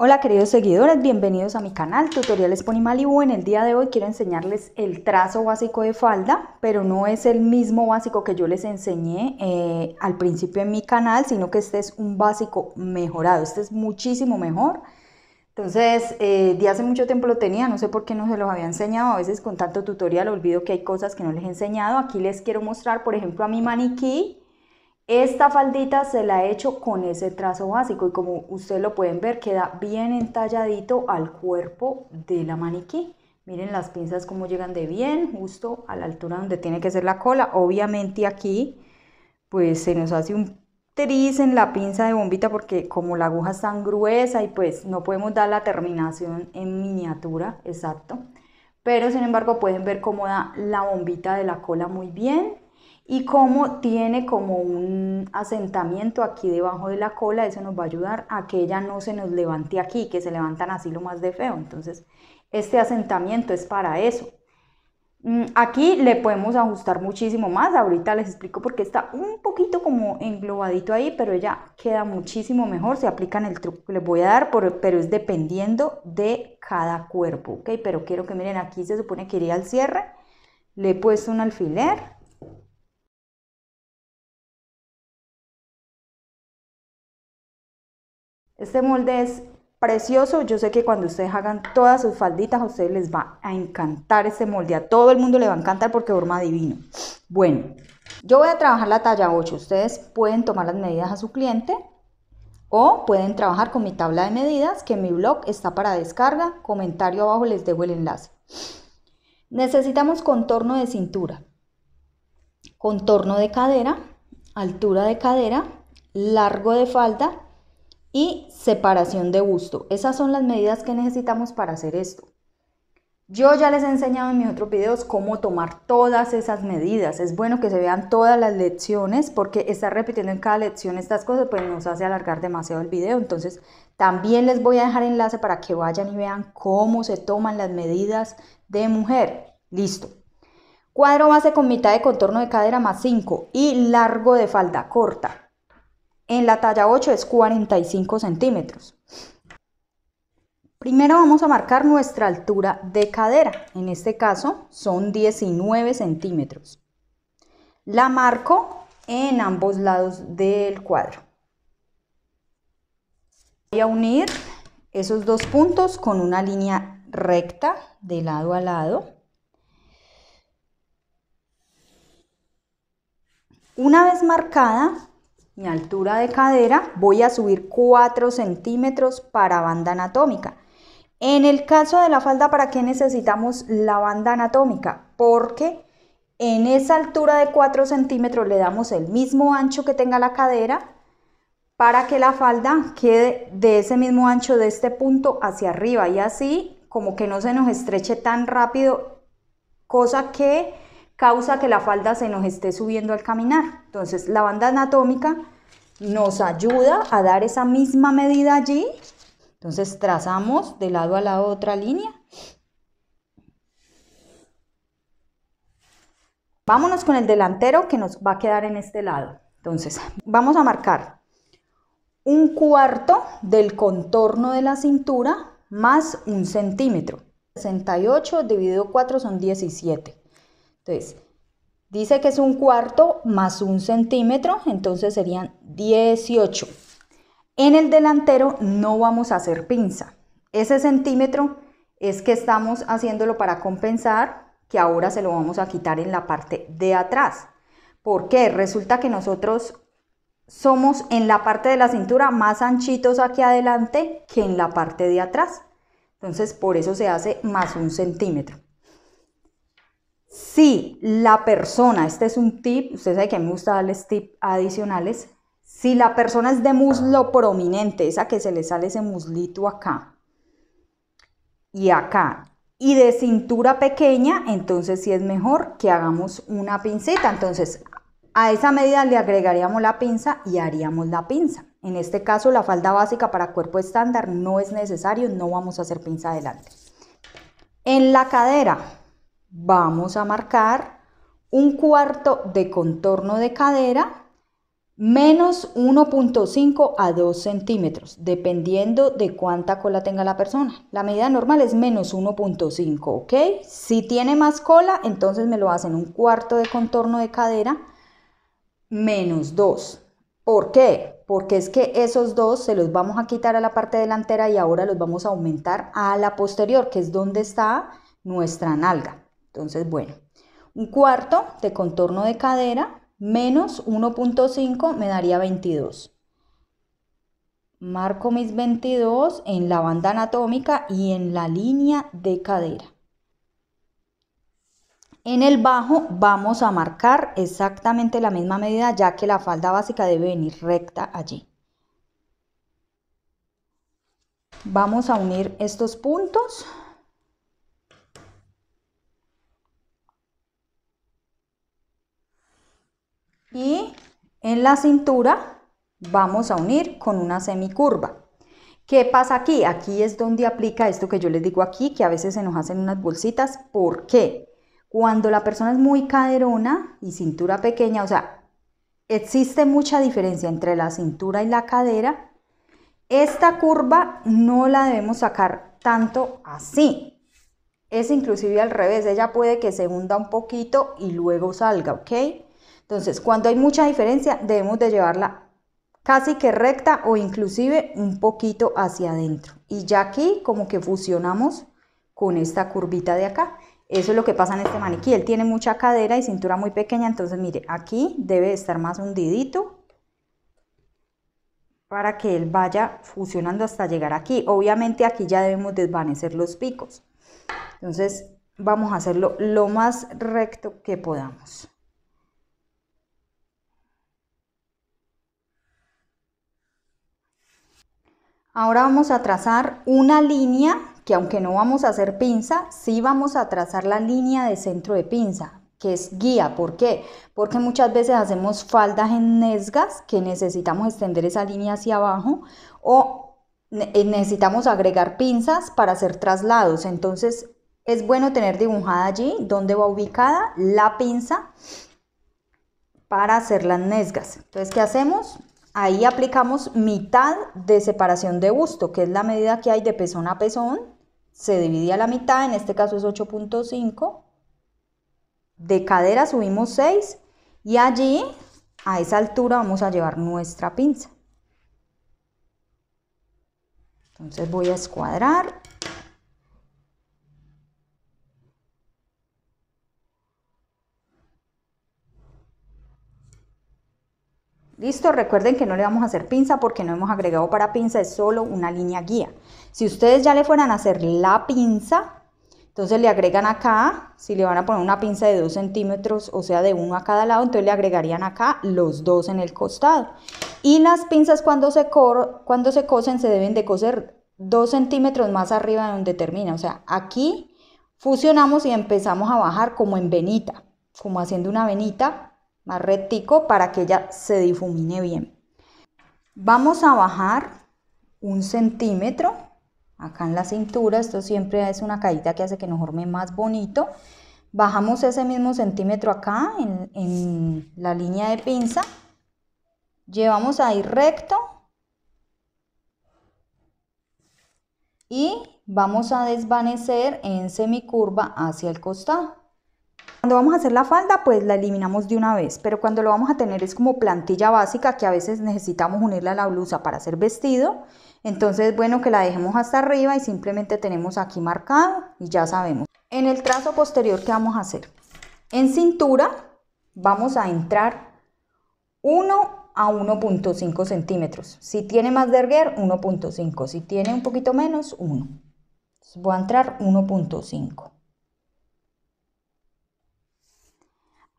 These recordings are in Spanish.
Hola queridos seguidores, bienvenidos a mi canal Tutoriales Malibu, En el día de hoy quiero enseñarles el trazo básico de falda, pero no es el mismo básico que yo les enseñé eh, al principio en mi canal, sino que este es un básico mejorado, este es muchísimo mejor. Entonces, eh, de hace mucho tiempo lo tenía, no sé por qué no se los había enseñado, a veces con tanto tutorial olvido que hay cosas que no les he enseñado. Aquí les quiero mostrar, por ejemplo, a mi maniquí, esta faldita se la he hecho con ese trazo básico y como ustedes lo pueden ver queda bien entalladito al cuerpo de la maniquí. Miren las pinzas como llegan de bien, justo a la altura donde tiene que ser la cola. Obviamente aquí pues se nos hace un tris en la pinza de bombita porque como la aguja es tan gruesa y pues no podemos dar la terminación en miniatura, exacto. Pero sin embargo pueden ver cómo da la bombita de la cola muy bien y como tiene como un asentamiento aquí debajo de la cola, eso nos va a ayudar a que ella no se nos levante aquí, que se levantan así lo más de feo. Entonces, este asentamiento es para eso. Mm, aquí le podemos ajustar muchísimo más, ahorita les explico por qué está un poquito como englobadito ahí, pero ya queda muchísimo mejor, se aplican el truco que les voy a dar, pero es dependiendo de cada cuerpo, ¿ok? Pero quiero que miren, aquí se supone que iría al cierre, le he puesto un alfiler, Este molde es precioso. Yo sé que cuando ustedes hagan todas sus falditas, a ustedes les va a encantar este molde. A todo el mundo le va a encantar porque forma divino. Bueno, yo voy a trabajar la talla 8. Ustedes pueden tomar las medidas a su cliente o pueden trabajar con mi tabla de medidas que en mi blog está para descarga. Comentario abajo les dejo el enlace. Necesitamos contorno de cintura, contorno de cadera, altura de cadera, largo de falda y separación de gusto. Esas son las medidas que necesitamos para hacer esto. Yo ya les he enseñado en mis otros videos cómo tomar todas esas medidas. Es bueno que se vean todas las lecciones porque estar repitiendo en cada lección estas cosas pues nos hace alargar demasiado el video. Entonces también les voy a dejar enlace para que vayan y vean cómo se toman las medidas de mujer. Listo. Cuadro base con mitad de contorno de cadera más 5 y largo de falda corta. En la talla 8 es 45 centímetros. Primero vamos a marcar nuestra altura de cadera. En este caso son 19 centímetros. La marco en ambos lados del cuadro. Voy a unir esos dos puntos con una línea recta de lado a lado. Una vez marcada, mi altura de cadera, voy a subir 4 centímetros para banda anatómica. En el caso de la falda, ¿para qué necesitamos la banda anatómica? Porque en esa altura de 4 centímetros le damos el mismo ancho que tenga la cadera para que la falda quede de ese mismo ancho de este punto hacia arriba y así como que no se nos estreche tan rápido, cosa que causa que la falda se nos esté subiendo al caminar. Entonces la banda anatómica nos ayuda a dar esa misma medida allí. Entonces trazamos de lado a lado otra línea. Vámonos con el delantero que nos va a quedar en este lado. Entonces vamos a marcar un cuarto del contorno de la cintura más un centímetro. 68 dividido 4 son 17. Entonces, dice que es un cuarto más un centímetro, entonces serían 18. En el delantero no vamos a hacer pinza. Ese centímetro es que estamos haciéndolo para compensar que ahora se lo vamos a quitar en la parte de atrás. ¿Por qué? Resulta que nosotros somos en la parte de la cintura más anchitos aquí adelante que en la parte de atrás. Entonces por eso se hace más un centímetro. Si la persona, este es un tip, ustedes sabe que me gusta darles tips adicionales, si la persona es de muslo prominente, esa que se le sale ese muslito acá y acá, y de cintura pequeña, entonces sí es mejor que hagamos una pinza. Entonces, a esa medida le agregaríamos la pinza y haríamos la pinza. En este caso, la falda básica para cuerpo estándar no es necesario, no vamos a hacer pinza adelante. En la cadera, vamos a marcar un cuarto de contorno de cadera menos 1.5 a 2 centímetros, dependiendo de cuánta cola tenga la persona. La medida normal es menos 1.5, ¿ok? Si tiene más cola, entonces me lo hacen un cuarto de contorno de cadera menos 2. ¿Por qué? Porque es que esos dos se los vamos a quitar a la parte delantera y ahora los vamos a aumentar a la posterior, que es donde está nuestra nalga. Entonces, bueno, un cuarto de contorno de cadera menos 1.5 me daría 22. Marco mis 22 en la banda anatómica y en la línea de cadera. En el bajo vamos a marcar exactamente la misma medida ya que la falda básica debe venir recta allí. Vamos a unir estos puntos. y en la cintura vamos a unir con una semicurva. ¿Qué pasa aquí? Aquí es donde aplica esto que yo les digo aquí, que a veces se nos hacen unas bolsitas. ¿Por qué? Cuando la persona es muy caderona y cintura pequeña, o sea, existe mucha diferencia entre la cintura y la cadera, esta curva no la debemos sacar tanto así. Es inclusive al revés, ella puede que se hunda un poquito y luego salga, ¿ok? Entonces, cuando hay mucha diferencia, debemos de llevarla casi que recta o inclusive un poquito hacia adentro. Y ya aquí como que fusionamos con esta curvita de acá. Eso es lo que pasa en este maniquí. Él tiene mucha cadera y cintura muy pequeña, entonces mire, aquí debe estar más hundidito para que él vaya fusionando hasta llegar aquí. Obviamente aquí ya debemos desvanecer los picos. Entonces vamos a hacerlo lo más recto que podamos. Ahora vamos a trazar una línea que aunque no vamos a hacer pinza, sí vamos a trazar la línea de centro de pinza, que es guía. ¿Por qué? Porque muchas veces hacemos faldas en nesgas que necesitamos extender esa línea hacia abajo o eh, necesitamos agregar pinzas para hacer traslados. Entonces es bueno tener dibujada allí donde va ubicada la pinza para hacer las nezgas. Entonces, ¿qué hacemos? Ahí aplicamos mitad de separación de gusto, que es la medida que hay de pezón a pezón. Se divide a la mitad, en este caso es 8.5. De cadera subimos 6 y allí, a esa altura, vamos a llevar nuestra pinza. Entonces voy a escuadrar Listo, recuerden que no le vamos a hacer pinza porque no hemos agregado para pinza, es solo una línea guía. Si ustedes ya le fueran a hacer la pinza, entonces le agregan acá, si le van a poner una pinza de 2 centímetros, o sea de uno a cada lado, entonces le agregarían acá los dos en el costado. Y las pinzas cuando se, cuando se cosen se deben de coser 2 centímetros más arriba de donde termina. O sea, aquí fusionamos y empezamos a bajar como en venita, como haciendo una venita más para que ella se difumine bien. Vamos a bajar un centímetro acá en la cintura, esto siempre es una caída que hace que nos forme más bonito. Bajamos ese mismo centímetro acá en, en la línea de pinza, llevamos ahí recto y vamos a desvanecer en semicurva hacia el costado. Cuando vamos a hacer la falda, pues la eliminamos de una vez, pero cuando lo vamos a tener es como plantilla básica que a veces necesitamos unirla a la blusa para hacer vestido. Entonces, bueno, que la dejemos hasta arriba y simplemente tenemos aquí marcado y ya sabemos. En el trazo posterior, que vamos a hacer? En cintura vamos a entrar 1 a 1.5 centímetros. Si tiene más erguer, 1.5. Si tiene un poquito menos, 1. voy a entrar 1.5.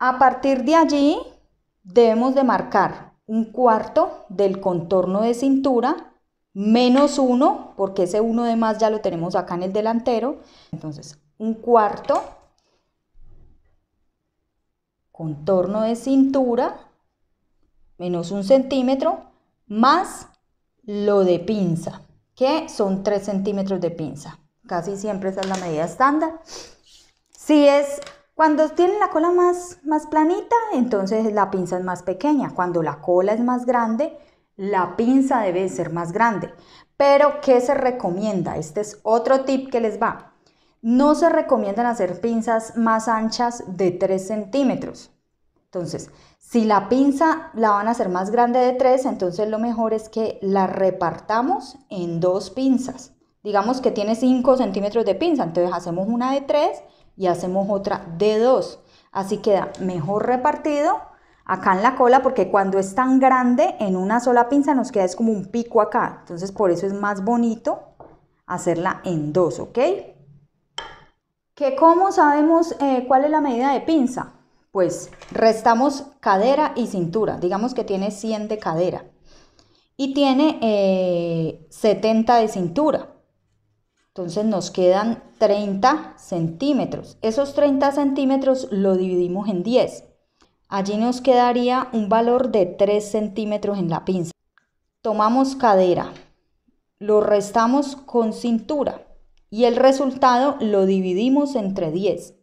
A partir de allí debemos de marcar un cuarto del contorno de cintura, menos uno, porque ese uno de más ya lo tenemos acá en el delantero. Entonces, un cuarto, contorno de cintura, menos un centímetro, más lo de pinza, que son 3 centímetros de pinza. Casi siempre esa es la medida estándar. Si es cuando tienen la cola más, planita, entonces la pinza es más pequeña. Cuando la cola es más grande, la pinza debe ser más grande. Pero, ¿qué se recomienda? Este es otro tip que les va. No se recomiendan hacer pinzas más anchas de 3 centímetros. Entonces, si la pinza la van a hacer más grande de 3, entonces lo mejor es que la repartamos en dos pinzas. Digamos que tiene 5 centímetros de pinza, entonces hacemos una de 3 y hacemos otra de dos. Así queda mejor repartido acá en la cola porque cuando es tan grande en una sola pinza nos queda es como un pico acá. Entonces por eso es más bonito hacerla en dos, ¿ok? ¿Que ¿Cómo sabemos eh, cuál es la medida de pinza? Pues restamos cadera y cintura. Digamos que tiene 100 de cadera y tiene 70 eh, de cintura. Entonces nos quedan 30 centímetros. Esos 30 centímetros lo dividimos en 10. Allí nos quedaría un valor de 3 centímetros en la pinza. Tomamos cadera, lo restamos con cintura y el resultado lo dividimos entre 10.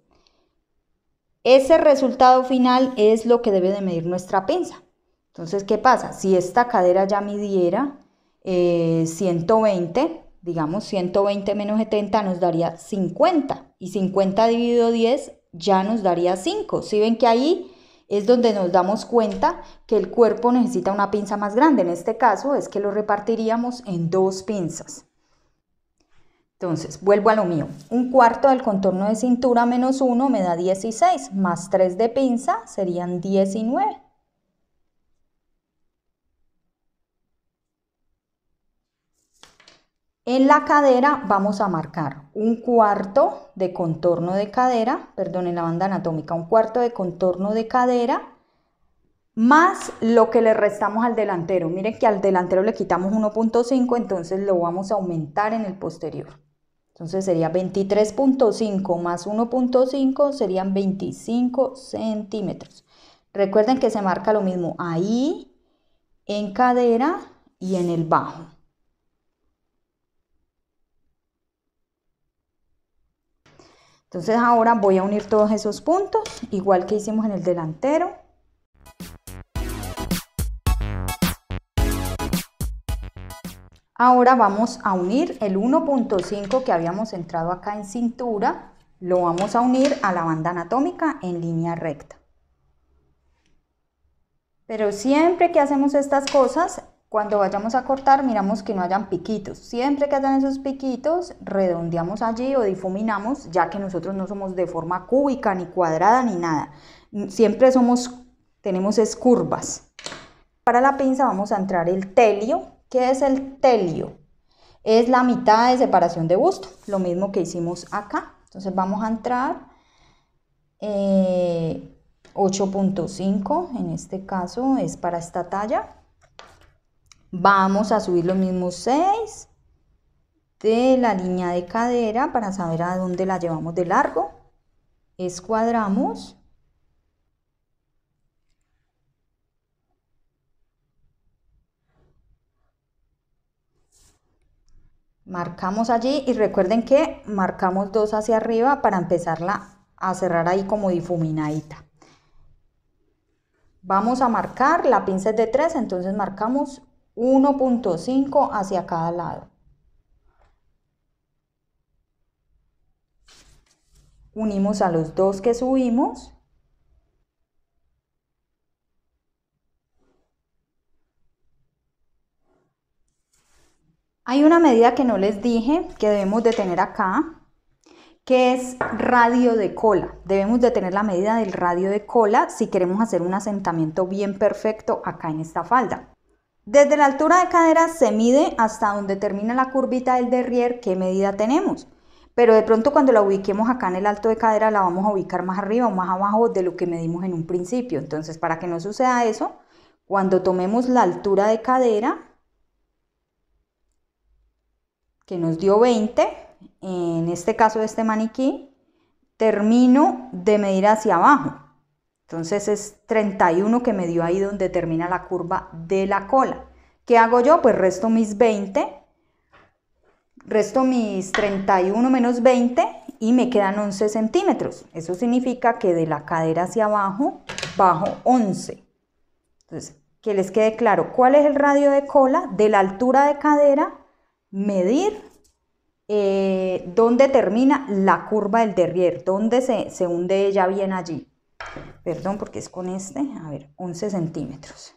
Ese resultado final es lo que debe de medir nuestra pinza. Entonces, ¿qué pasa? Si esta cadera ya midiera 120, eh, digamos 120 menos 70 nos daría 50 y 50 dividido 10 ya nos daría 5. Si ven que ahí es donde nos damos cuenta que el cuerpo necesita una pinza más grande. En este caso es que lo repartiríamos en dos pinzas. Entonces, vuelvo a lo mío. Un cuarto del contorno de cintura menos 1 me da 16, más 3 de pinza serían 19. En la cadera vamos a marcar un cuarto de contorno de cadera, perdón, en la banda anatómica, un cuarto de contorno de cadera más lo que le restamos al delantero. Miren que al delantero le quitamos 1.5, entonces lo vamos a aumentar en el posterior. Entonces sería 23.5 más 1.5 serían 25 centímetros. Recuerden que se marca lo mismo ahí, en cadera y en el bajo. Entonces ahora voy a unir todos esos puntos, igual que hicimos en el delantero. Ahora vamos a unir el 1.5 que habíamos entrado acá en cintura, lo vamos a unir a la banda anatómica en línea recta. Pero siempre que hacemos estas cosas, cuando vayamos a cortar, miramos que no hayan piquitos. Siempre que hayan esos piquitos, redondeamos allí o difuminamos, ya que nosotros no somos de forma cúbica, ni cuadrada, ni nada. Siempre somos, tenemos es curvas. Para la pinza vamos a entrar el telio. ¿Qué es el telio? Es la mitad de separación de busto, lo mismo que hicimos acá. Entonces vamos a entrar 8.5, eh, en este caso es para esta talla Vamos a subir los mismos 6 de la línea de cadera para saber a dónde la llevamos de largo. Escuadramos. Marcamos allí y recuerden que marcamos dos hacia arriba para empezarla a cerrar ahí como difuminadita. Vamos a marcar la pinza es de 3, entonces marcamos 1.5 hacia cada lado. Unimos a los dos que subimos. Hay una medida que no les dije que debemos de tener acá, que es radio de cola. Debemos de tener la medida del radio de cola si queremos hacer un asentamiento bien perfecto acá en esta falda. Desde la altura de cadera se mide hasta donde termina la curvita del derrier qué medida tenemos. Pero de pronto cuando la ubiquemos acá en el alto de cadera la vamos a ubicar más arriba o más abajo de lo que medimos en un principio. Entonces para que no suceda eso, cuando tomemos la altura de cadera, que nos dio 20, en este caso de este maniquí, termino de medir hacia abajo. Entonces es 31 que me dio ahí donde termina la curva de la cola. ¿Qué hago yo? Pues resto mis 20, resto mis 31 menos 20 y me quedan 11 centímetros. Eso significa que de la cadera hacia abajo bajo 11. Entonces, que les quede claro cuál es el radio de cola, de la altura de cadera, medir eh, dónde termina la curva del derrier, dónde se, se hunde ella bien allí perdón porque es con este, a ver, 11 centímetros.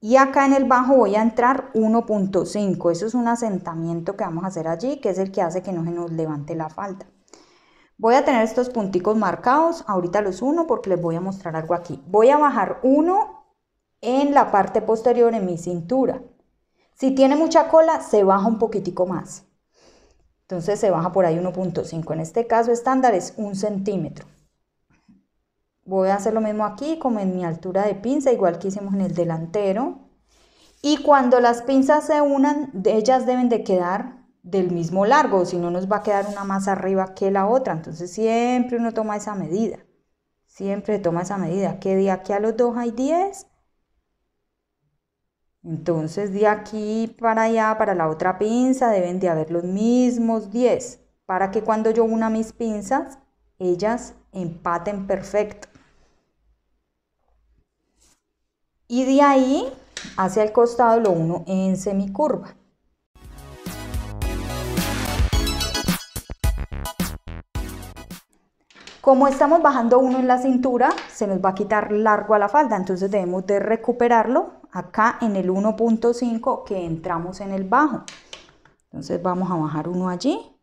Y acá en el bajo voy a entrar 1.5, eso es un asentamiento que vamos a hacer allí, que es el que hace que no se nos levante la falda. Voy a tener estos punticos marcados, ahorita los uno porque les voy a mostrar algo aquí. Voy a bajar uno en la parte posterior en mi cintura. Si tiene mucha cola, se baja un poquitico más. Entonces se baja por ahí 1.5. En este caso estándar es un centímetro. Voy a hacer lo mismo aquí como en mi altura de pinza, igual que hicimos en el delantero. Y cuando las pinzas se unan, ellas deben de quedar del mismo largo, si no nos va a quedar una más arriba que la otra. Entonces siempre uno toma esa medida. Siempre toma esa medida. Que de aquí a los dos hay 10 entonces de aquí para allá, para la otra pinza, deben de haber los mismos 10, para que cuando yo una mis pinzas, ellas empaten perfecto. Y de ahí hacia el costado lo uno en semicurva. Como estamos bajando uno en la cintura, se nos va a quitar largo a la falda, entonces debemos de recuperarlo acá en el 1.5 que entramos en el bajo. Entonces vamos a bajar uno allí.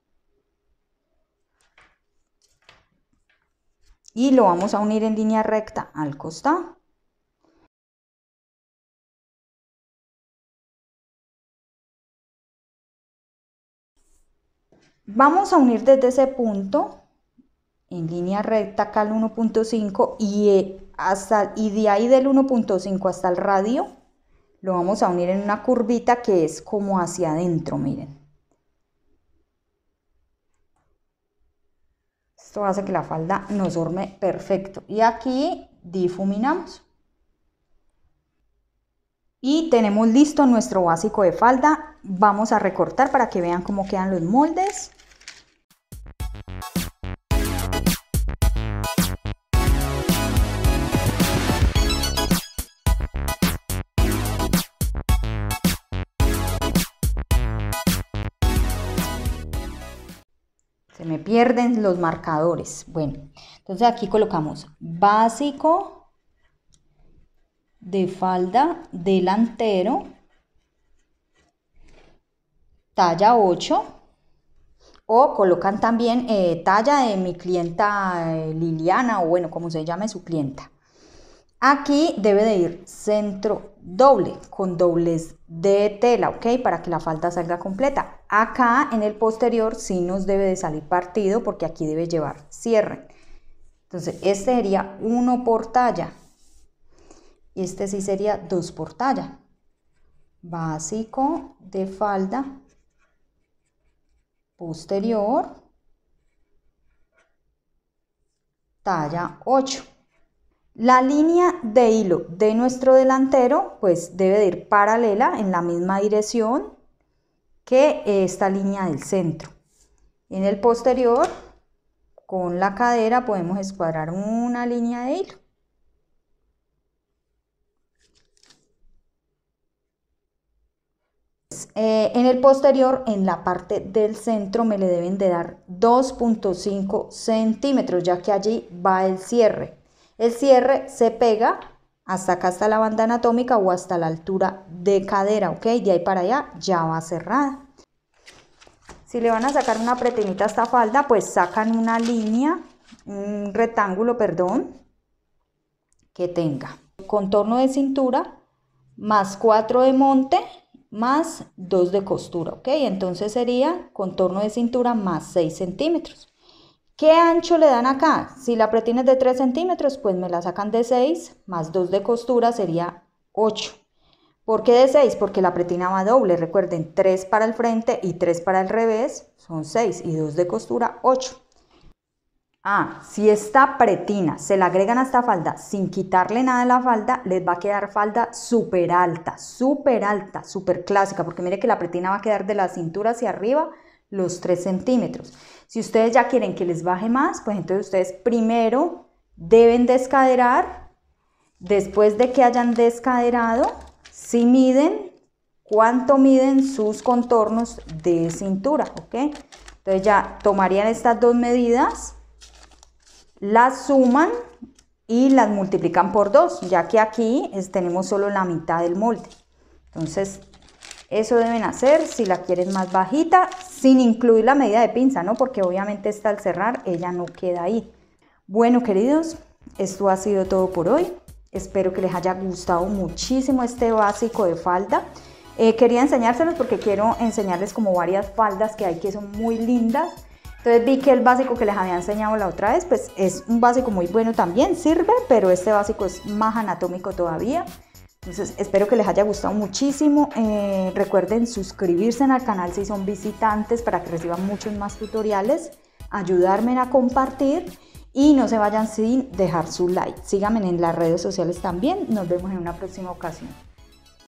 Y lo vamos a unir en línea recta al costado. Vamos a unir desde ese punto en línea recta acá al 1.5 y, eh, hasta, y de ahí del 1.5 hasta el radio lo vamos a unir en una curvita que es como hacia adentro, miren. Esto hace que la falda nos duerme perfecto. Y aquí difuminamos. Y tenemos listo nuestro básico de falda. Vamos a recortar para que vean cómo quedan los moldes. pierden los marcadores. Bueno, entonces aquí colocamos básico de falda delantero, talla 8, o colocan también eh, talla de mi clienta eh, Liliana, o bueno, como se llame su clienta. Aquí debe de ir centro doble con dobles de tela, ¿ok? Para que la falda salga completa. Acá en el posterior sí nos debe de salir partido porque aquí debe llevar cierre. Entonces, este sería 1 por talla. Y este sí sería 2 por talla. Básico de falda posterior talla 8. La línea de hilo de nuestro delantero pues debe de ir paralela en la misma dirección que esta línea del centro. En el posterior, con la cadera podemos escuadrar una línea de hilo. Eh, en el posterior, en la parte del centro, me le deben de dar 2.5 centímetros, ya que allí va el cierre. El cierre se pega hasta acá está la banda anatómica o hasta la altura de cadera, ¿ok? De ahí para allá ya va cerrada. Si le van a sacar una pretinita a esta falda, pues sacan una línea, un rectángulo, perdón, que tenga. Contorno de cintura, más 4 de monte, más 2 de costura, ¿ok? Entonces sería contorno de cintura más 6 centímetros. ¿Qué ancho le dan acá? Si la pretina es de 3 centímetros, pues me la sacan de 6, más 2 de costura sería 8. ¿Por qué de 6? Porque la pretina va doble. Recuerden, 3 para el frente y 3 para el revés son 6 y 2 de costura 8. Ah, si esta pretina se la agregan a esta falda sin quitarle nada a la falda, les va a quedar falda súper alta, súper alta, súper clásica, porque mire que la pretina va a quedar de la cintura hacia arriba los 3 centímetros. Si ustedes ya quieren que les baje más, pues entonces ustedes primero deben descaderar. Después de que hayan descaderado, si miden cuánto miden sus contornos de cintura, ¿ok? Entonces ya tomarían estas dos medidas, las suman y las multiplican por dos, ya que aquí tenemos solo la mitad del molde. Entonces, eso deben hacer si la quieren más bajita, sin incluir la medida de pinza, ¿no? Porque obviamente está al cerrar, ella no queda ahí. Bueno, queridos, esto ha sido todo por hoy. Espero que les haya gustado muchísimo este básico de falda. Eh, quería enseñárselos porque quiero enseñarles como varias faldas que hay que son muy lindas. Entonces vi que el básico que les había enseñado la otra vez, pues es un básico muy bueno también, sirve, pero este básico es más anatómico todavía. Entonces, espero que les haya gustado muchísimo. Eh, recuerden suscribirse al canal si son visitantes para que reciban muchos más tutoriales, ayudarme a compartir y no se vayan sin dejar su like. Síganme en las redes sociales también. Nos vemos en una próxima ocasión.